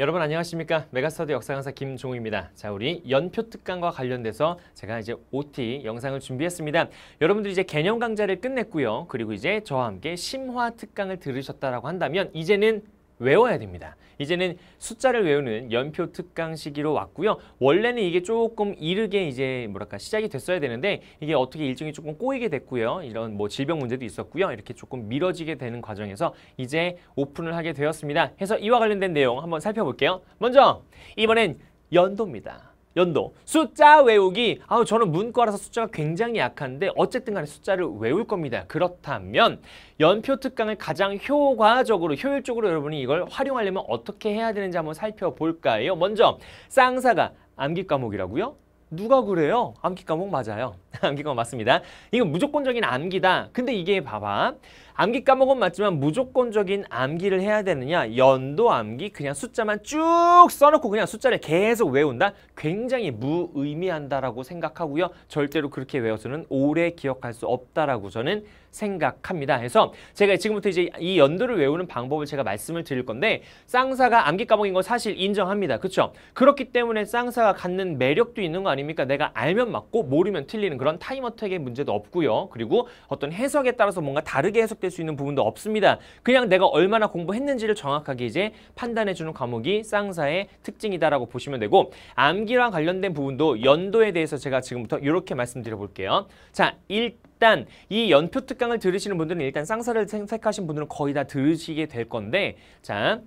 여러분 안녕하십니까 메가스터디 역사 강사 김종우입니다 자 우리 연표 특강과 관련돼서 제가 이제 OT 영상을 준비했습니다 여러분들이 이제 개념 강좌를 끝냈고요 그리고 이제 저와 함께 심화 특강을 들으셨다라고 한다면 이제는 외워야 됩니다. 이제는 숫자를 외우는 연표 특강 시기로 왔고요. 원래는 이게 조금 이르게 이제 뭐랄까 시작이 됐어야 되는데 이게 어떻게 일정이 조금 꼬이게 됐고요. 이런 뭐 질병 문제도 있었고요. 이렇게 조금 미뤄지게 되는 과정에서 이제 오픈을 하게 되었습니다. 해서 이와 관련된 내용 한번 살펴볼게요. 먼저 이번엔 연도입니다. 연도. 숫자 외우기. 아우 저는 문과라서 숫자가 굉장히 약한데 어쨌든 간에 숫자를 외울 겁니다. 그렇다면 연표 특강을 가장 효과적으로 효율적으로 여러분이 이걸 활용하려면 어떻게 해야 되는지 한번 살펴볼까요? 먼저 쌍사가 암기 과목이라고요? 누가 그래요? 암기 과목 맞아요. 암기 과목 맞습니다. 이건 무조건적인 암기다. 근데 이게 봐봐. 암기 과목은 맞지만 무조건적인 암기를 해야 되느냐? 연도 암기 그냥 숫자만 쭉 써놓고 그냥 숫자를 계속 외운다? 굉장히 무의미한다라고 생각하고요. 절대로 그렇게 외워서는 오래 기억할 수 없다라고 저는 생각합니다. 해서 제가 지금부터 이제 이 연도를 외우는 방법을 제가 말씀을 드릴 건데 쌍사가 암기 과목인 건 사실 인정합니다. 그렇죠? 그렇기 때문에 쌍사가 갖는 매력도 있는 거 아닙니까? 아닙니까? 내가 알면 맞고 모르면 틀리는 그런 타임 어택의 문제도 없고요. 그리고 어떤 해석에 따라서 뭔가 다르게 해석될 수 있는 부분도 없습니다. 그냥 내가 얼마나 공부했는지를 정확하게 이제 판단해주는 과목이 쌍사의 특징이다라고 보시면 되고 암기랑 관련된 부분도 연도에 대해서 제가 지금부터 이렇게 말씀드려 볼게요. 자, 일 일단 이 연표 특강을 들으시는 분들은 일단 쌍사를 생색하신 분들은 거의 다 들으시게 될 건데 자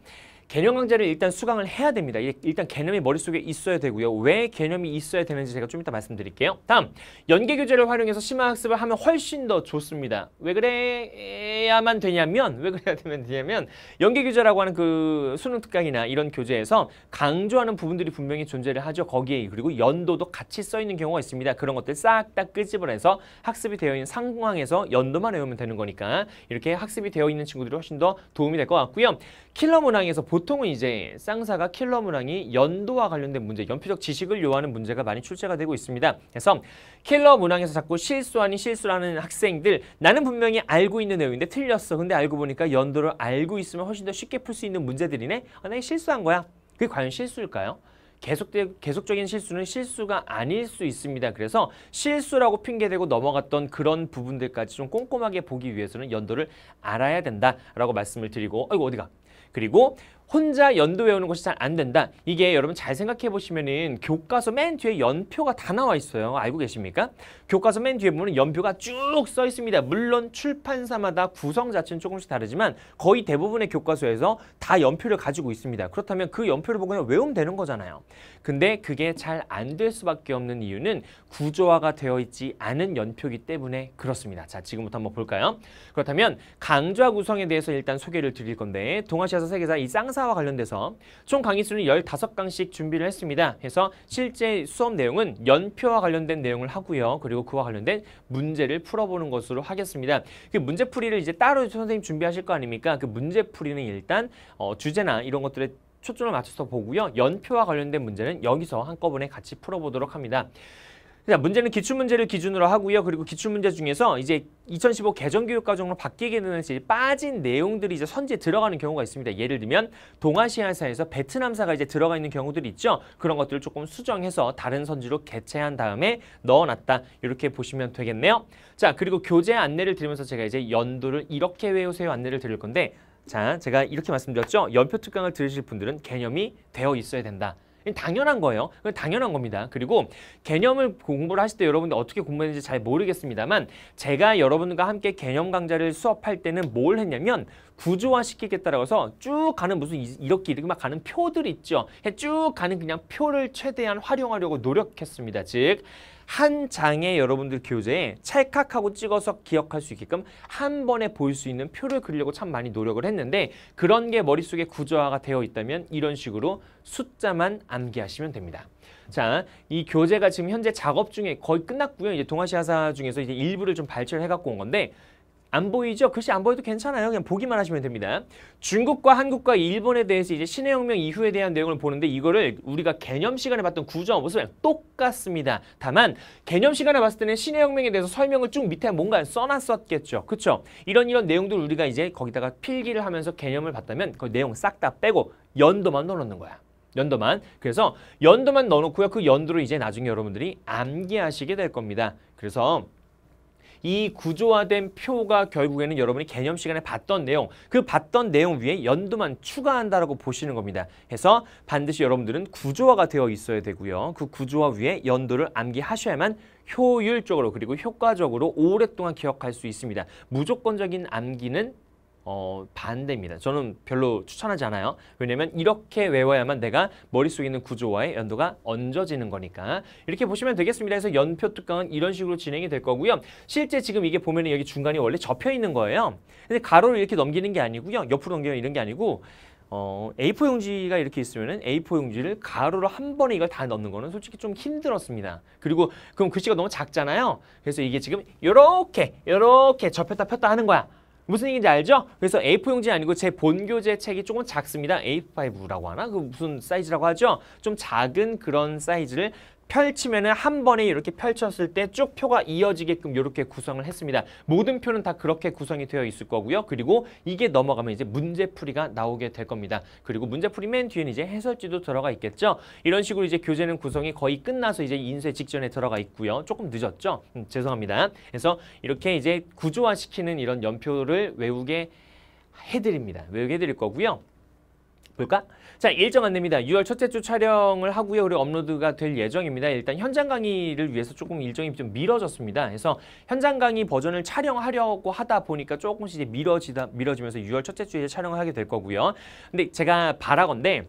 개념 강좌를 일단 수강을 해야 됩니다. 일단 개념이 머릿속에 있어야 되고요. 왜 개념이 있어야 되는지 제가 좀 이따 말씀드릴게요. 다음, 연계 교재를 활용해서 심화 학습을 하면 훨씬 더 좋습니다. 왜 그래야만 되냐면, 왜 그래야 되면 되냐면 연계 교재라고 하는 그 수능 특강이나 이런 교재에서 강조하는 부분들이 분명히 존재를 하죠. 거기에 그리고 연도도 같이 써 있는 경우가 있습니다. 그런 것들 싹 다 끄집어내서 학습이 되어 있는 상황에서 연도만 외우면 되는 거니까 이렇게 학습이 되어 있는 친구들이 훨씬 더 도움이 될 것 같고요. 킬러 문항에서 보 보통은 이제 쌍사가 킬러 문항이 연도와 관련된 문제, 연필적 지식을 요하는 문제가 많이 출제가 되고 있습니다. 그래서 킬러 문항에서 자꾸 실수 아닌 실수라는 학생들 나는 분명히 알고 있는 내용인데 틀렸어. 근데 알고 보니까 연도를 알고 있으면 훨씬 더 쉽게 풀 수 있는 문제들이네. 아, 나 실수한 거야. 그게 과연 실수일까요? 계속 계속적인 실수는 실수가 아닐 수 있습니다. 그래서 실수라고 핑계대고 넘어갔던 그런 부분들까지 좀 꼼꼼하게 보기 위해서는 연도를 알아야 된다라고 말씀을 드리고 아이고 어디가 그리고 혼자 연도 외우는 것이 잘 안 된다. 이게 여러분 잘 생각해 보시면은 교과서 맨 뒤에 연표가 다 나와 있어요. 알고 계십니까? 교과서 맨 뒤에 보면 연표가 쭉 써 있습니다. 물론 출판사마다 구성 자체는 조금씩 다르지만 거의 대부분의 교과서에서 다 연표를 가지고 있습니다. 그렇다면 그 연표를 보고 그냥 외우면 되는 거잖아요. 근데 그게 잘 안 될 수밖에 없는 이유는 구조화가 되어 있지 않은 연표이기 때문에 그렇습니다. 자, 지금부터 한번 볼까요? 그렇다면 강좌 구성에 대해서 일단 소개를 드릴 건데 동아시아서 세계사 이 쌍. 행사와 관련돼서 총 강의 수는 15강씩 준비를 했습니다. 그래서 실제 수업 내용은 연표와 관련된 내용을 하고요. 그리고 그와 관련된 문제를 풀어보는 것으로 하겠습니다. 그 문제풀이를 이제 따로 선생님 준비하실 거 아닙니까? 그 문제풀이는 일단 어, 주제나 이런 것들에 초점을 맞춰서 보고요. 연표와 관련된 문제는 여기서 한꺼번에 같이 풀어보도록 합니다. 자, 그러니까 문제는 기출문제를 기준으로 하고요. 그리고 기출문제 중에서 이제 2015 개정교육과정으로 바뀌게 되는 이제 빠진 내용들이 이제 선지에 들어가는 경우가 있습니다. 예를 들면 동아시아사에서 베트남사가 이제 들어가 있는 경우들이 있죠. 그런 것들을 조금 수정해서 다른 선지로 개체한 다음에 넣어놨다. 이렇게 보시면 되겠네요. 자, 그리고 교재 안내를 드리면서 제가 이제 연도를 이렇게 외우세요 안내를 드릴 건데 자, 제가 이렇게 말씀드렸죠. 연표 특강을 들으실 분들은 개념이 되어 있어야 된다. 당연한 거예요. 당연한 겁니다. 그리고 개념을 공부를 하실 때 여러분들 어떻게 공부했는지 잘 모르겠습니다만 제가 여러분과 함께 개념 강좌를 수업할 때는 뭘 했냐면 구조화 시키겠다라고 해서 쭉 가는 무슨 이렇게 이렇게 막 가는 표들 있죠. 쭉 가는 그냥 표를 최대한 활용하려고 노력했습니다. 즉 한장에 여러분들 교재에 찰칵하고 찍어서 기억할 수 있게끔 한 번에 볼 수 있는 표를 그리려고 참 많이 노력을 했는데 그런 게 머릿속에 구조화가 되어 있다면 이런 식으로 숫자만 암기하시면 됩니다. 자, 이 교재가 지금 현재 작업 중에 거의 끝났고요. 이제 동아시아사 중에서 이제 일부를 좀 발췌를 해갖고 온 건데 안 보이죠? 글씨 안 보여도 괜찮아요. 그냥 보기만 하시면 됩니다. 중국과 한국과 일본에 대해서 이제 신해혁명 이후에 대한 내용을 보는데 이거를 우리가 개념 시간에 봤던 구조와 모습이랑 똑같습니다. 다만 개념 시간에 봤을 때는 신해혁명에 대해서 설명을 쭉 밑에 뭔가 써놨었겠죠. 그쵸 이런 이런 내용들 우리가 이제 거기다가 필기를 하면서 개념을 봤다면 그 내용 싹 다 빼고 연도만 넣어놓는 거야. 연도만. 그래서 연도만 넣어놓고요. 그 연도를 이제 나중에 여러분들이 암기하시게 될 겁니다. 그래서 이 구조화된 표가 결국에는 여러분이 개념 시간에 봤던 내용, 그 봤던 내용 위에 연도만 추가한다라고 보시는 겁니다. 해서 반드시 여러분들은 구조화가 되어 있어야 되고요. 그 구조화 위에 연도를 암기하셔야만 효율적으로 그리고 효과적으로 오랫동안 기억할 수 있습니다. 무조건적인 암기는 어, 반대입니다. 저는 별로 추천하지 않아요. 왜냐면 이렇게 외워야만 내가 머릿속에 있는 구조와의 연도가 얹어지는 거니까 이렇게 보시면 되겠습니다. 그래서 연표 뚜껑은 이런 식으로 진행이 될 거고요. 실제 지금 이게 보면 여기 중간이 원래 접혀 있는 거예요. 근데 가로를 이렇게 넘기는 게 아니고요. 옆으로 넘기는 이런 게 아니고 어, A4 용지가 이렇게 있으면 A4 용지를 가로로 한 번에 이걸 다 넣는 거는 솔직히 좀 힘들었습니다. 그리고 그럼 글씨가 너무 작잖아요. 그래서 이게 지금 이렇게 이렇게 접혔다 폈다 하는 거야. 무슨 얘기인지 알죠? 그래서 A4 용지 아니고 제 본교재 책이 조금 작습니다. A5라고 하나? 그 무슨 사이즈라고 하죠? 좀 작은 그런 사이즈를 펼치면은 한 번에 이렇게 펼쳤을 때 쭉 표가 이어지게끔 이렇게 구성을 했습니다. 모든 표는 다 그렇게 구성이 되어 있을 거고요. 그리고 이게 넘어가면 이제 문제풀이가 나오게 될 겁니다. 그리고 문제풀이 맨 뒤에는 이제 해설지도 들어가 있겠죠. 이런 식으로 이제 교재는 구성이 거의 끝나서 이제 인쇄 직전에 들어가 있고요. 조금 늦었죠? 음, 죄송합니다. 그래서 이렇게 이제 구조화시키는 이런 연표를 외우게 해드립니다. 외우게 해드릴 거고요. 볼까? 자, 일정 안됩니다. 6월 첫째 주 촬영을 하고요. 그리 업로드가 될 예정입니다. 일단 현장 강의를 위해서 조금 일정이 좀 미뤄졌습니다. 그래서 현장 강의 버전을 촬영하려고 하다 보니까 조금씩 이제 미뤄지다 미뤄지면서 6월 첫째 주에 촬영을 하게 될 거고요. 근데 제가 바라건데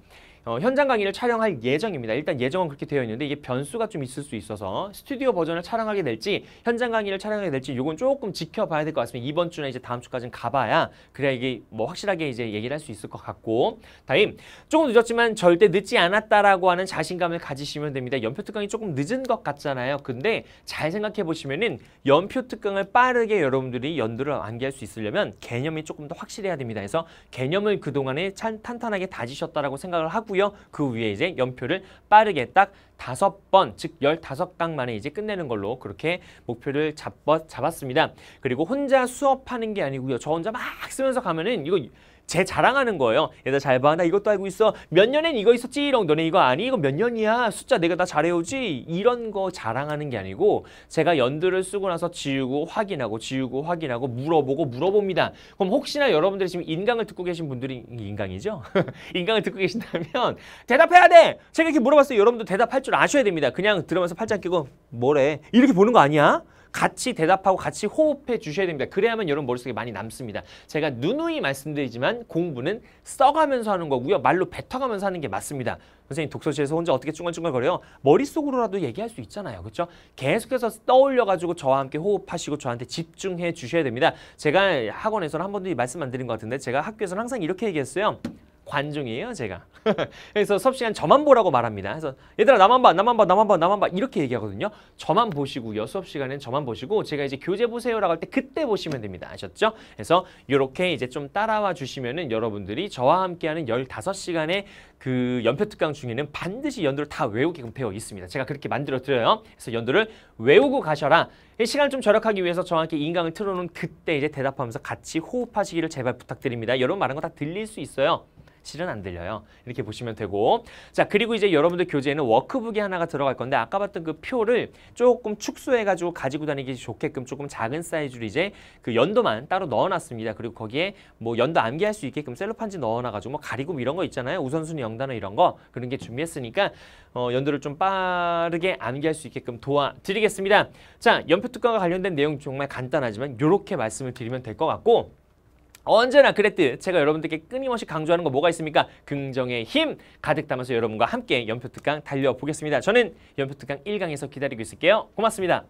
어, 현장 강의를 촬영할 예정입니다. 일단 예정은 그렇게 되어 있는데 이게 변수가 좀 있을 수 있어서 스튜디오 버전을 촬영하게 될지 현장 강의를 촬영하게 될지 이건 조금 지켜봐야 될 것 같습니다. 이번 주나 이제 다음 주까지는 가봐야 그래야 이게 뭐 확실하게 이제 얘기를 할 수 있을 것 같고 다임 조금 늦었지만 절대 늦지 않았다라고 하는 자신감을 가지시면 됩니다. 연표 특강이 조금 늦은 것 같잖아요. 근데 잘 생각해 보시면은 연표 특강을 빠르게 여러분들이 연두를 암기할 수 있으려면 개념이 조금 더 확실해야 됩니다. 그래서 개념을 그동안에 찬, 탄탄하게 다지셨다라고 생각을 하고요. 하고요. 그 위에 이제 연표를 빠르게 딱 다섯 번, 즉 열다섯 강 만에 이제 끝내는 걸로 그렇게 목표를 잡 잡았습니다. 그리고 혼자 수업하는 게 아니고요. 저 혼자 막 쓰면서 가면은 이거 제 자랑하는 거예요. 얘들 잘 봐. 나 이것도 알고 있어. 몇 년엔 이거 있었지롱. 너네 이거 아니? 이거 몇 년이야? 숫자 내가 다 잘해오지? 이런 거 자랑하는 게 아니고 제가 연두를 쓰고 나서 지우고 확인하고 지우고 확인하고 물어보고 물어봅니다. 그럼 혹시나 여러분들이 지금 인강을 듣고 계신 분들이 인강이죠? 인강을 듣고 계신다면 대답해야 돼! 제가 이렇게 물어봤어요. 여러분도 대답할 줄 아셔야 됩니다. 그냥 들으면서 팔짱 끼고 뭐래? 이렇게 보는 거 아니야? 같이 대답하고 같이 호흡해 주셔야 됩니다. 그래야만 여러분 머릿속에 많이 남습니다. 제가 누누이 말씀드리지만 공부는 써가면서 하는 거고요. 말로 뱉어가면서 하는 게 맞습니다. 선생님 독서실에서 혼자 어떻게 쭝갈쭝갈거려요? 머릿속으로라도 얘기할 수 있잖아요. 그렇죠? 계속해서 떠올려가지고 저와 함께 호흡하시고 저한테 집중해 주셔야 됩니다. 제가 학원에서는 한 번도 말씀 안 드린 것 같은데 제가 학교에서는 항상 이렇게 얘기했어요. 관중이에요 제가 그래서 수업 시간 저만 보라고 말합니다 그래서 얘들아 나만 봐 나만 봐 나만 봐 나만 봐 이렇게 얘기하거든요 저만 보시고요 수업 시간엔 저만 보시고 제가 이제 교재 보세요라고 할 때 그때 보시면 됩니다 아셨죠 그래서 이렇게 이제 좀 따라와 주시면은 여러분들이 저와 함께하는 열다섯 시간의그 연표 특강 중에는 반드시 연도를 다 외우게끔 배워 있습니다 제가 그렇게 만들어 드려요 그래서 연도를 외우고 가셔라 시간을 좀 절약하기 위해서 저와 함께 인강을 틀어놓은 그때 이제 대답하면서 같이 호흡하시기를 제발 부탁드립니다 여러분 말한 거다 들릴 수 있어요 실은 안 들려요. 이렇게 보시면 되고 자 그리고 이제 여러분들 교재에는 워크북이 하나가 들어갈 건데 아까 봤던 그 표를 조금 축소해가지고 가지고 다니기 좋게끔 조금 작은 사이즈로 이제 그 연도만 따로 넣어놨습니다. 그리고 거기에 뭐 연도 암기할 수 있게끔 셀로판지 넣어놔가지고 뭐 가리고 뭐 이런 거 있잖아요. 우선순위 영단어 이런 거 그런 게 준비했으니까 어, 연도를 좀 빠르게 암기할 수 있게끔 도와드리겠습니다. 자 연표 특강과 관련된 내용 정말 간단하지만 이렇게 말씀을 드리면 될 것 같고 언제나 그랬듯 제가 여러분들께 끊임없이 강조하는 거 뭐가 있습니까? 긍정의 힘 가득 담아서 여러분과 함께 연표특강 달려보겠습니다. 저는 연표특강 1강에서 기다리고 있을게요. 고맙습니다.